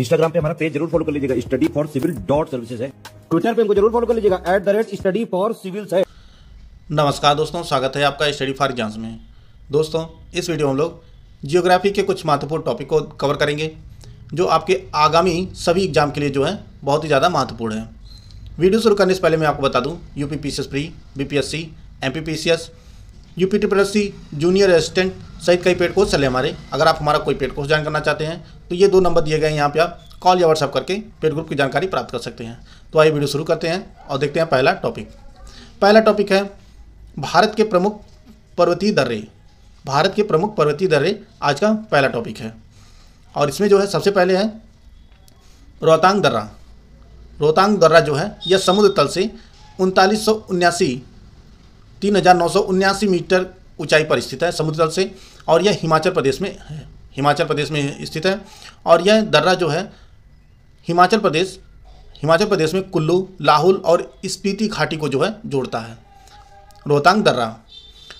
Instagram पे हमारा page जरूर फॉलो कर लीजिएगा study for civil dot services है ट्विटर पे हमको जरूर फॉलो कर लीजिएगा at the rate study for civil है नमस्कार दोस्तों स्वागत है आपका स्टडी फॉर एग्जाम्स में दोस्तों इस वीडियो में हम लोग जियोग्राफी के कुछ महत्वपूर्ण टॉपिक को कवर करेंगे जो आपके आगामी सभी एग्जाम के लिए जो है बहुत ही ज़्यादा महत्वपूर्ण है वीडियो शुरू करने से पहले मैं आपको बता दूं U P P C S pre B P S C M P P C S U P T plus C junior assistant सहित कई पेड कोर्स चले हमारे अगर आप हमारा कोई पेड कोर्स ज्वाइन करना चाहते हैं तो ये दो नंबर दिए गए यहाँ पे आप कॉल या व्हाट्सअप करके पेड ग्रुप की जानकारी प्राप्त कर सकते हैं तो आइए वीडियो शुरू करते हैं और देखते हैं पहला टॉपिक पहला टॉपिक है भारत के प्रमुख पर्वतीय दर्रे भारत के प्रमुख पर्वतीय दर्रे आज का पहला टॉपिक है और इसमें जो है सबसे पहले है रोहतांग दर्रा रोहतांग दर्रा जो है यह समुद्र तल से उनतालीस सौ उन्यासी तीन हज़ार नौ सौ उन्यासी मीटर ऊंचाई पर स्थित है समुद्र तल से और यह हिमाचल प्रदेश में है हिमाचल प्रदेश में स्थित है और यह दर्रा जो है हिमाचल प्रदेश हिमाचल प्रदेश में कुल्लू लाहौल और स्पीति घाटी को जो है जोड़ता है रोहतांग दर्रा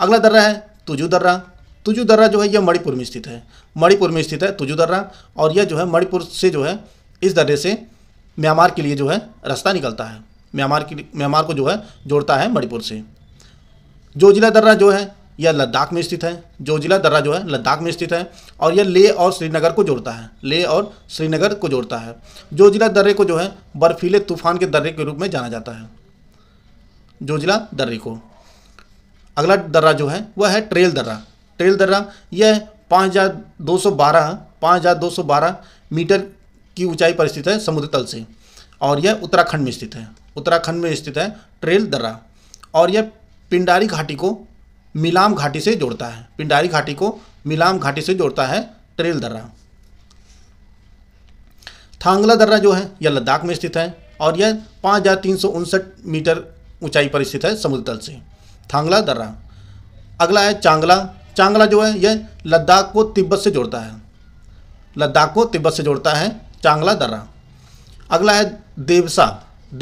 अगला दर्रा है तुजू दर्रा तुजू दर्रा जो है यह मणिपुर में स्थित है मणिपुर में स्थित है तुजू दर्रा और यह जो है मणिपुर से जो है इस दर्रे से म्यांमार के लिए जो है रास्ता निकलता है म्यांमार के म्यांमार को जो है जोड़ता है मणिपुर से जोजिला दर्रा जो है यह लद्दाख में स्थित है जो जिला दर्रा जो है लद्दाख में स्थित है और यह लेह और श्रीनगर को जोड़ता है लेह और श्रीनगर को जोड़ता है जो जिला दर्रे को जो है बर्फीले तूफान के दर्रे के रूप में जाना जाता है जो जिला दर्रे को अगला दर्रा जो है वह है ट्रेल दर्रा ट्रेल दर्रा यह पाँच हज़ार दो सौ बारह पाँच हज़ार दो सौ बारह मीटर की ऊंचाई पर स्थित है समुद्र तल से और यह उत्तराखंड में स्थित है उत्तराखंड में स्थित है ट्रेल दर्रा और यह पिंडारी घाटी को मिलाम घाटी से जोड़ता है पिंडारी घाटी को मिलाम घाटी से जोड़ता है ट्रेल दर्रा थांगला दर्रा जो है यह लद्दाख में स्थित है और यह पाँच हज़ार तीन सौ उनसठ मीटर ऊंचाई पर स्थित है समुद्र तल से थांगला दर्रा अगला है चांगला चांगला जो है यह लद्दाख को तिब्बत से जोड़ता है लद्दाख को तिब्बत से जोड़ता है चांगला दर्रा अगला है देवसा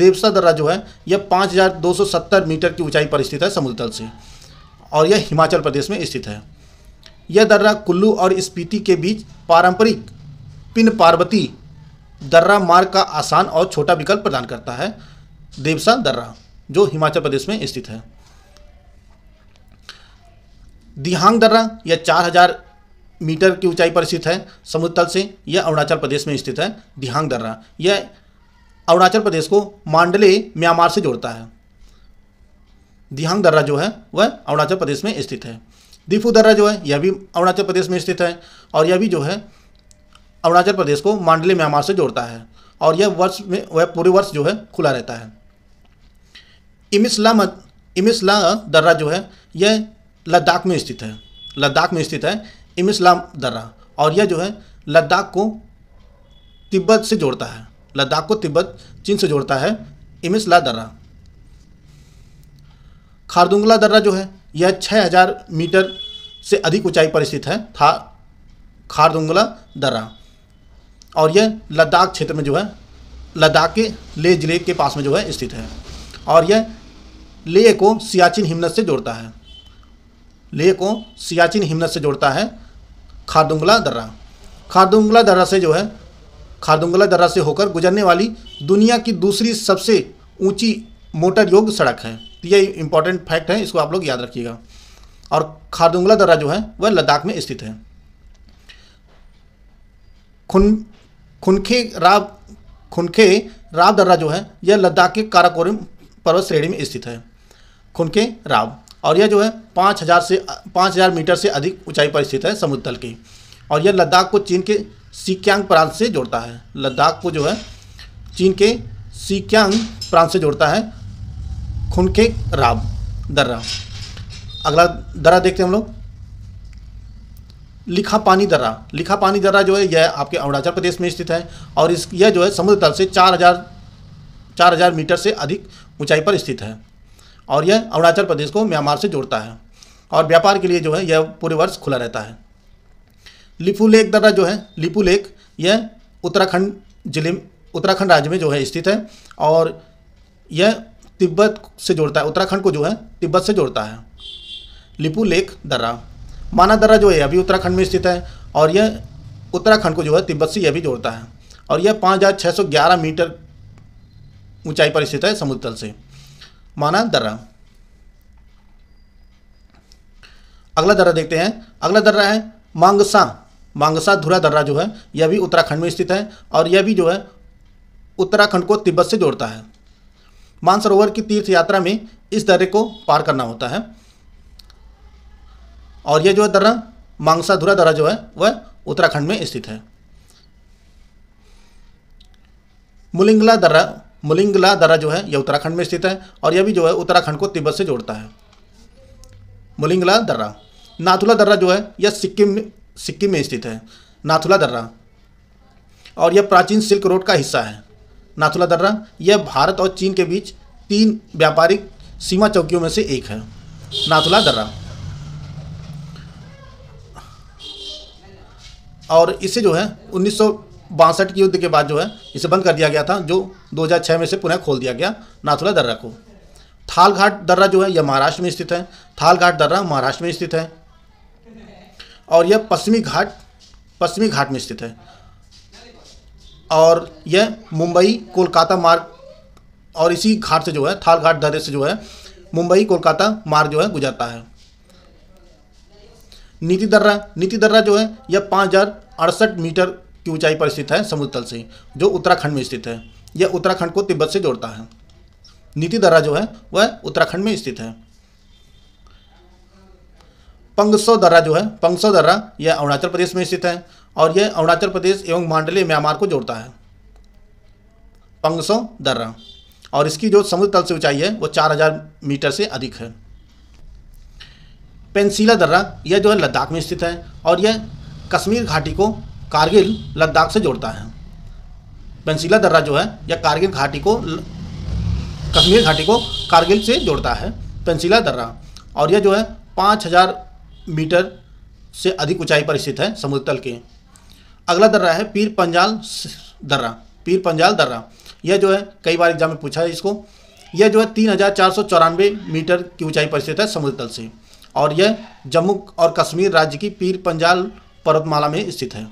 देवसा दर्रा जो है यह 5270 मीटर की ऊंचाई पर स्थित है समुद्र तल से और यह हिमाचल प्रदेश में स्थित है यह दर्रा कुल्लू और स्पीति के बीच पारंपरिक पिन पार्वती दर्रा मार्ग का आसान और छोटा विकल्प प्रदान करता है देवसा दर्रा जो हिमाचल प्रदेश में स्थित है दिहांग दर्रा यह 4000 मीटर की ऊंचाई पर स्थित है समुद्र तल से यह अरुणाचल प्रदेश में स्थित है दिहांग दर्रा यह अरुणाचल प्रदेश को मांडले म्यांमार से जोड़ता है दिहांग दर्रा जो है वह अरुणाचल प्रदेश में स्थित है दीफू दर्रा जो है यह भी अरुणाचल प्रदेश में स्थित है और यह भी जो है अरुणाचल प्रदेश को मांडली म्यांमार से जोड़ता है और यह वर्ष में वह पूरे वर्ष जो है खुला रहता है इमिसला इमिसला दर्रा जो है यह लद्दाख में स्थित है लद्दाख में स्थित है इमिसला दर्रा और यह जो है लद्दाख को तिब्बत से जोड़ता है लद्दाख को तिब्बत चीन से जोड़ता है इमिसला दर्रा खारदुंगला दर्रा जो है यह 6000 मीटर से अधिक ऊंचाई पर स्थित है था खारदुंगला दर्रा और यह लद्दाख क्षेत्र में जो है लद्दाख के लेह ज़िले के पास में जो है स्थित है और यह लेह को सियाचिन हिमनत से जोड़ता है लेह को सियाचिन हिमनत से जोड़ता है खारदुंगला दर्रा खारदुंगला दर्रा से जो है खारदुंगला दर्रा से होकर गुजरने वाली दुनिया की दूसरी सबसे ऊंची मोटर योग सड़क है तो ये इंपॉर्टेंट फैक्ट है इसको आप लोग याद रखिएगा और खारदुंगला दर्रा जो है वह लद्दाख में स्थित है खुन खुनखे राव खुनखे राव दर्रा जो है यह लद्दाख के काराकोरम पर्वत श्रेणी में स्थित है खुनखे राव और यह जो है पाँच हज़ार से पाँच हज़ार मीटर से अधिक ऊंचाई पर स्थित है समुद्र तल की और यह लद्दाख को चीन के सिक्यांग प्रांत से जोड़ता है लद्दाख को जो है चीन के सिक्यांग प्रांत से जोड़ता है खून के राब दर्रा अगला दर्रा देखते हैं हम लोग लिखा पानी दर्रा लिखा पानी दर्रा जो है यह आपके अरुणाचल प्रदेश में स्थित है और इस यह जो है समुद्र तल से चार हज़ार चार हज़ार मीटर से अधिक ऊंचाई पर स्थित है और यह अरुणाचल प्रदेश को म्यांमार से जोड़ता है और व्यापार के लिए जो है यह पूरे वर्ष खुला रहता है लिपू लेक दर्रा जो है लिपू लेक यह उत्तराखंड जिले उत्तराखंड राज्य में जो है स्थित है और यह तिब्बत से जोड़ता है उत्तराखंड को जो है तिब्बत से जोड़ता है लिपू लेक दर्रा माना दर्रा जो है अभी उत्तराखंड में स्थित है और यह उत्तराखंड को जो है तिब्बत से यह भी जोड़ता है और यह पाँच हज़ार छः सौ ग्यारह मीटर ऊंचाई पर स्थित है समुद्र तल से माना दर्रा अगला दर्रा देखते हैं अगला दर्रा है मांगसा मांगसा धुरा दर्रा जो है यह भी उत्तराखंड में स्थित है और यह भी जो है उत्तराखंड को तिब्बत से जोड़ता है मानसरोवर की तीर्थ यात्रा में इस दर्रे को पार करना होता है और यह जो है दर्रा मांगसाधुरा दर्रा जो है वह उत्तराखंड में स्थित है मुलिंगला दर्रा मुलिंगला दर्रा जो है यह उत्तराखंड में स्थित है और यह भी जो है उत्तराखंड को तिब्बत से जोड़ता है मुलिंगला दर्रा नाथुला दर्रा जो है यह सिक्किम सिक्किम में स्थित है नाथुला दर्रा और यह प्राचीन सिल्क रोड का हिस्सा है नाथुला दर्रा यह भारत और चीन के बीच तीन व्यापारिक सीमा चौकियों में से एक है नाथुला दर्रा और इसे जो है उन्नीस बासठ के युद्ध के बाद जो है इसे बंद कर दिया गया था जो 2006 में से पुनः खोल दिया गया नाथुला दर्रा को थाल घाट दर्रा जो है यह महाराष्ट्र में स्थित है थाल घाट दर्रा महाराष्ट्र में स्थित है और यह पश्चिमी घाट पश्चिमी घाट में स्थित है और यह मुंबई कोलकाता मार्ग और इसी घाट से जो है थाल घाट दर्रे से जो है मुंबई कोलकाता मार्ग जो है गुजरता है नीति दर्रा नीति दर्रा जो है यह पाँच हज़ार अड़सठ मीटर की ऊंचाई पर स्थित है समुद्र तल से जो उत्तराखंड में स्थित है यह उत्तराखंड को तिब्बत से जोड़ता है नीति दर्रा जो है वह उत्तराखंड में स्थित है पंगसो दर्रा जो है पंगसो दर्रा यह अरुणाचल प्रदेश में स्थित है और यह अरुणाचल प्रदेश एवं मांडली म्यांमार को जोड़ता है पंगसो दर्रा और इसकी जो समुद्र तल से ऊंचाई है वो 4000 मीटर से अधिक है पेंसिला दर्रा यह जो है लद्दाख में स्थित है और यह कश्मीर घाटी को कारगिल लद्दाख से जोड़ता है पेंसिला दर्रा जो है यह कारगिल घाटी को कश्मीर घाटी को कारगिल से जोड़ता है पेंसिला दर्रा और यह जो है पाँच हज़ार मीटर से अधिक ऊंचाई पर स्थित है समुद्र तल के अगला दर्रा है पीर पंजाल दर्रा पीर पंजाल दर्रा यह जो है कई बार एग्जाम में पूछा है इसको यह जो है तीन हज़ार चार सौ चौरानवे मीटर की ऊंचाई पर स्थित है समुद्र तल से और यह जम्मू और कश्मीर राज्य की पीर पंजाल पर्वतमाला में स्थित है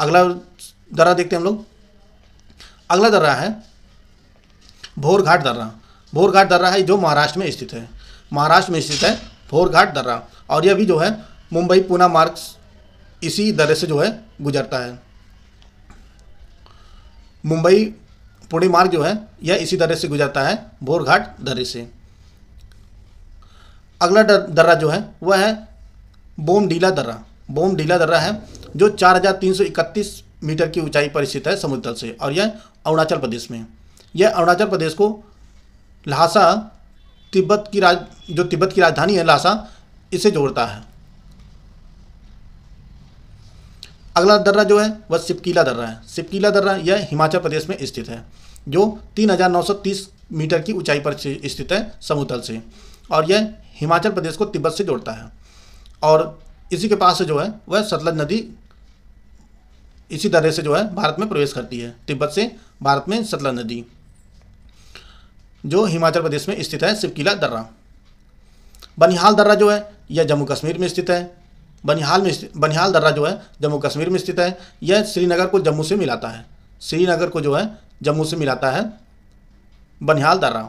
अगला दर्रा देखते हैं हम लोग अगला दर्रा है भोर घाट दर्रा भोरघाट दर्रा है जो महाराष्ट्र में स्थित है महाराष्ट्र में स्थित है घाट दर्रा और यह भी जो है मुंबई पूना मार्ग इसी दर्रे से जो है गुजरता है मुंबई पुणे मार्ग जो है यह इसी दर्रे से गुजरता है भोरघाट दर्रे से अगला दर्रा जो है वह है बोम डीला दर्रा बोम डीला दर्रा है जो 4,331 मीटर की ऊंचाई पर स्थित है समुद्र तल से और यह अरुणाचल प्रदेश में यह अरुणाचल प्रदेश को ल्हासा तिब्बत की राज जो तिब्बत की राजधानी है लासा इसे जोड़ता है अगला दर्रा जो है वह सिपकीला दर्रा है सिपकीला दर्रा यह हिमाचल प्रदेश में स्थित है जो 3930 मीटर की ऊंचाई पर स्थित है समुद्र से और यह हिमाचल प्रदेश को तिब्बत से जोड़ता है और इसी के पास से जो है वह सतलज नदी इसी दर्रे से जो है भारत में प्रवेश करती है तिब्बत से भारत में सतलज नदी जो हिमाचल प्रदेश में स्थित है शिव किला दर्रा बनिहाल दर्रा जो है यह जम्मू कश्मीर में स्थित है बनिहाल में बनिहाल दर्रा जो है जम्मू कश्मीर में स्थित है यह श्रीनगर को जम्मू से मिलाता है श्रीनगर को जो है जम्मू से मिलाता है बनिहाल दर्रा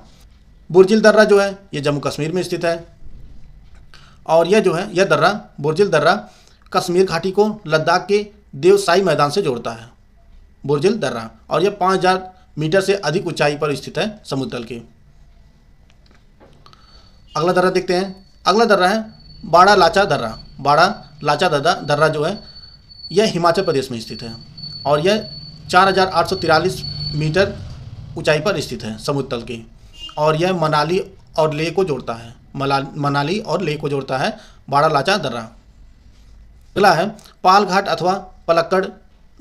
बुरजिल दर्रा जो है यह जम्मू कश्मीर में स्थित है और यह जो है यह दर्रा बुरजिल दर्रा कश्मीर घाटी को लद्दाख के देवसाई मैदान से जोड़ता है बुरजिल दर्रा और यह पाँच हज़ार मीटर से अधिक ऊंचाई पर स्थित है समुद्र तल के अगला दर्रा देखते हैं अगला दर्रा है बाड़ा लाचा दर्रा बाड़ा लाचा दर्रा दर्रा जो है यह हिमाचल प्रदेश में स्थित है और यह चार मीटर ऊंचाई पर स्थित है समुद्र तल के और यह मनाली और लेह को जोड़ता है मनाली और लेह को जोड़ता है बाड़ा लाचा दर्रा अगला है पालघाट अथवा पलक्कड़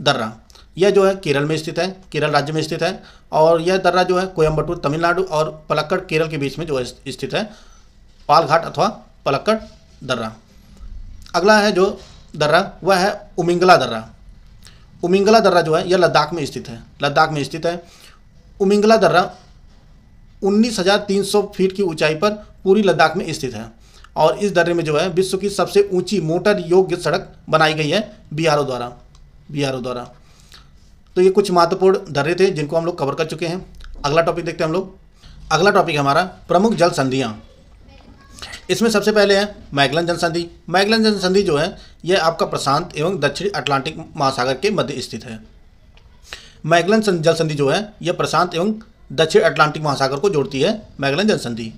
दर्रा यह जो है केरल में स्थित है केरल राज्य में स्थित है और यह दर्रा जो है कोयम्बटूर तमिलनाडु और पलक्कड़ केरल के बीच में जो है स्थित है पालघाट अथवा पलक्कड़ दर्रा अगला है जो दर्रा वह है उमिंगला दर्रा उमिंगला दर्रा जो है यह लद्दाख में स्थित है लद्दाख में स्थित है उमिंगला दर्रा 19,300 फीट की ऊंचाई पर पूरी लद्दाख में स्थित है और इस दर्रे में जो है विश्व की सबसे ऊंची मोटर योग्य सड़क बनाई गई है बी द्वारा बी द्वारा तो ये कुछ महत्वपूर्ण धर्रे थे जिनको हम लोग कवर कर चुके हैं अगला टॉपिक देखते हैं हम लोग अगला टॉपिक है हमारा प्रमुख जल संधियाँ इसमें सबसे पहले है मैगलन जल संधि मैगलन जल संधि जो है यह आपका प्रशांत एवं दक्षिण अटलांटिक महासागर के मध्य स्थित है मैगलन जल संधि जो है यह प्रशांत एवं दक्षिण अटलांटिक महासागर को जोड़ती है मैगलन जल संधि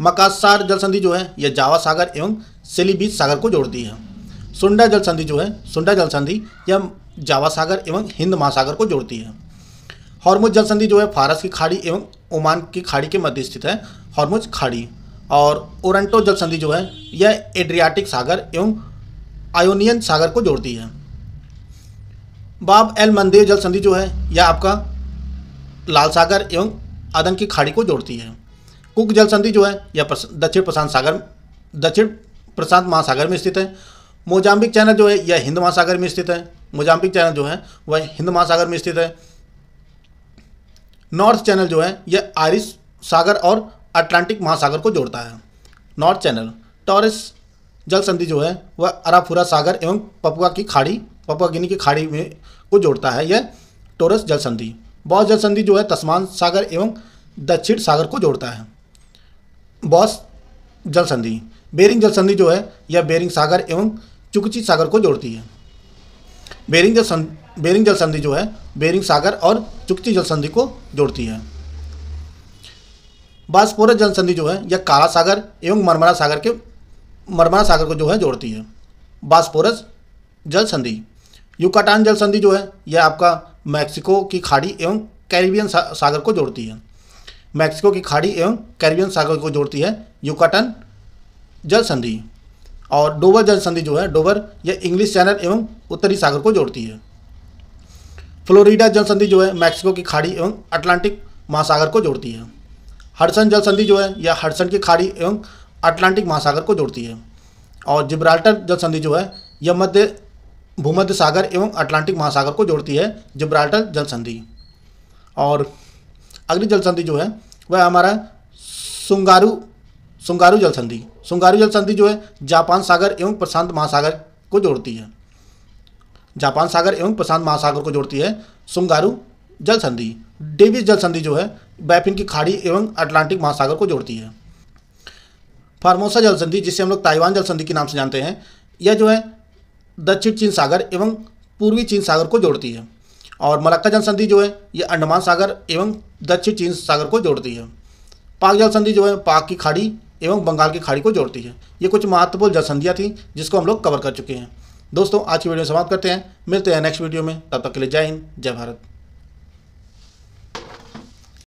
मकासार जल संधि जो है यह जावा सागर एवं सेलीबीच सागर को जोड़ती है सुंडा जल संधि जो है सुंडा जल संधि यह जावा सागर एवं हिंद महासागर को जोड़ती है हॉर्मुज जल संधि जो है फारस की खाड़ी एवं ओमान की खाड़ी के मध्य स्थित है हॉर्मुज खाड़ी और ओरंटो जल संधि जो है यह एड्रियाटिक सागर एवं आयोनियन सागर को जोड़ती है बाब एल मंदेव जल संधि जो है यह आपका लाल सागर एवं आदन की खाड़ी को जोड़ती है कुक जल संधि जो है यह दक्षिण प्रशांत सागर दक्षिण प्रशांत महासागर में स्थित है मोजाम्बिक चैनल जो है यह हिंद महासागर में स्थित है मोजाम्बिक चैनल जो है वह हिंद महासागर में स्थित है नॉर्थ चैनल जो है यह आयरिश सागर और अटलांटिक महासागर को जोड़ता है नॉर्थ चैनल टॉरिस जल संधि जो है वह अराफुरा सागर एवं पपुआ की खाड़ी पपुआ गिनी की खाड़ी में को जोड़ता है यह टोरस जल संधि बॉस जल संधि जो है तस्मान सागर एवं दक्षिण सागर को जोड़ता है बॉस जल संधि बेरिंग जल संधि जो है यह बेरिंग सागर एवं चुकची सागर को जोड़ती है बेरिंग जल संधि बेरिंग जल संधि जो है बेरिंग सागर और चुकची जल संधि को जोड़ती है बासपोरस जल संधि जो है यह काला सागर एवं मरमरा सागर के मरमरा सागर को जो है जोड़ती है बास्पोरस जल संधि युकाटान जल संधि जो है यह आपका मैक्सिको की खाड़ी एवं कैरिबियन सागर को जोड़ती है मैक्सिको की खाड़ी एवं कैरिबियन सागर को जोड़ती है युकाटन जल संधि और डोबर जल संधि जो है डोवर यह इंग्लिश चैनल एवं उत्तरी सागर को जोड़ती है फ्लोरिडा जल संधि जो है मैक्सिको की खाड़ी एवं अटलांटिक महासागर को जोड़ती है हडसन जल संधि जो है यह हडसन की खाड़ी एवं अटलांटिक महासागर को जोड़ती है और जिब्राल्टर जल संधि जो है यह मध्य भूमध्य सागर एवं अटलांटिक महासागर को जोड़ती है जिब्राल्टर जल संधि और अगली जल संधि जो है वह हमारा सुंगारू सुंगारू जल संधि सुंगारू जल संधि जो है जापान सागर एवं प्रशांत महासागर को जोड़ती है जापान सागर एवं प्रशांत महासागर को जोड़ती है सुंगारू जल संधि डेविस जल संधि जो है बैफिन की खाड़ी एवं अटलांटिक महासागर को जोड़ती है फार्मोसा जल संधि जिसे हम लोग ताइवान जल संधि के नाम से जानते हैं यह जो है दक्षिण चीन सागर एवं पूर्वी चीन सागर को जोड़ती है और मलक्का जल संधि जो है यह अंडमान सागर एवं दक्षिण चीन सागर को जोड़ती है पाक जल संधि जो है पाक की खाड़ी एवं बंगाल की खाड़ी को जोड़ती है ये कुछ महत्वपूर्ण जलसंधियाँ थी जिसको हम लोग कवर कर चुके हैं दोस्तों आज की वीडियो समाप्त करते हैं मिलते हैं नेक्स्ट वीडियो में तब तक के लिए जय हिंद जय भारत